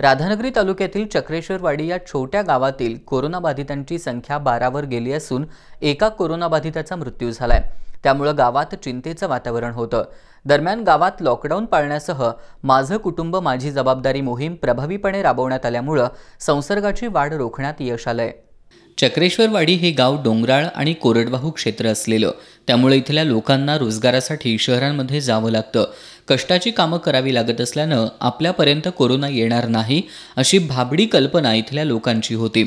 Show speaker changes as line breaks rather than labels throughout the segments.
राधानगरी तालुक्यातील चक्रेश्वरवाडी या छोट्या गावातील कोरोनाबाधितांची संख्या बारावर गेली असून एका कोरोनाबाधिताचा मृत्यू झालाय त्यामुळं गावात चिंतेचं वातावरण होतं दरम्यान गावात लॉकडाऊन पाळण्यासह माझं कुटुंब माझी जबाबदारी मोहीम प्रभावीपणे राबवण्यात आल्यामुळं संसर्गाची वाढ रोखण्यात यश आलं आहे चक्रेश्वरवाडी हे गाव डोंगराळ आणि कोरडवाहू क्षेत्र असलेलं त्यामुळे इथल्या लोकांना रोजगारासाठी शहरांमध्ये जावं लागतं कष्टाची कामं करावी लागत असल्यानं आपल्यापर्यंत कोरोना येणार नाही अशी भाबडी कल्पना इथल्या लोकांची होती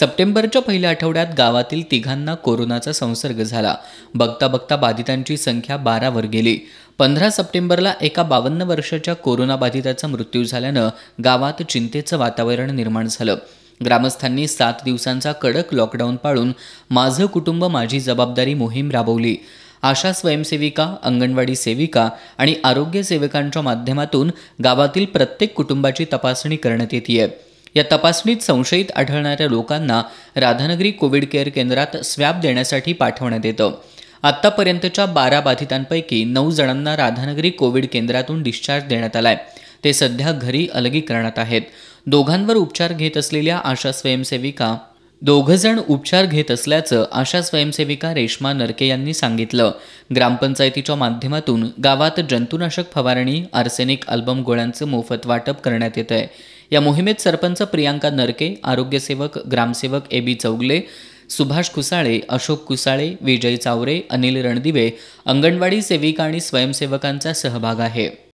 सप्टेंबरच्या पहिल्या आठवड्यात गावातील तिघांना कोरोनाचा संसर्ग झाला बघता बघता बाधितांची संख्या बारावर गेली पंधरा सप्टेंबरला एका बावन्न वर्षाच्या कोरोनाबाधिताचा मृत्यू झाल्यानं गावात चिंतेचं वातावरण निर्माण झालं ग्रामस्थांनी सात दिवसांचा कडक लॉकडाऊन पाळून माझं कुटुंब माझी जबाबदारी मोहीम राबवली आशा स्वयंसेविका अंगणवाडी सेविका आणि आरोग्य सेवकांच्या माध्यमातून गावातील प्रत्येक कुटुंबाची तपासणी करण्यात येत आहे या तपासणीत संशयित आढळणाऱ्या लोकांना राधानगरी कोविड केअर केंद्रात स्वॅब देण्यासाठी पाठवण्यात येतं आत्तापर्यंतच्या बारा बाधितांपैकी नऊ जणांना राधानगरी कोविड केंद्रातून डिस्चार्ज देण्यात आला आहे ते सध्या घरी अलगीकरणात आहेत दोघांवर उपचार घेत असलेल्या आशा स्वयंसेविका दोघंजण उपचार घेत असल्याचं आशा स्वयंसेविका रेश्मा नरके यांनी सांगितलं ग्रामपंचायतीच्या माध्यमातून गावात जंतुनाशक फवारणी आर्सेनिक अल्बम गोळ्यांचं मोफत वाटप करण्यात येत आहे या मोहिमेत सरपंच प्रियांका नरके आरोग्यसेवक ग्रामसेवक ए बी चौगले सुभाष कुसाळे अशोक कुसाळे विजय चावरे अनिल रणदिवे अंगणवाडी सेविका आणि स्वयंसेवकांचा सहभाग आहे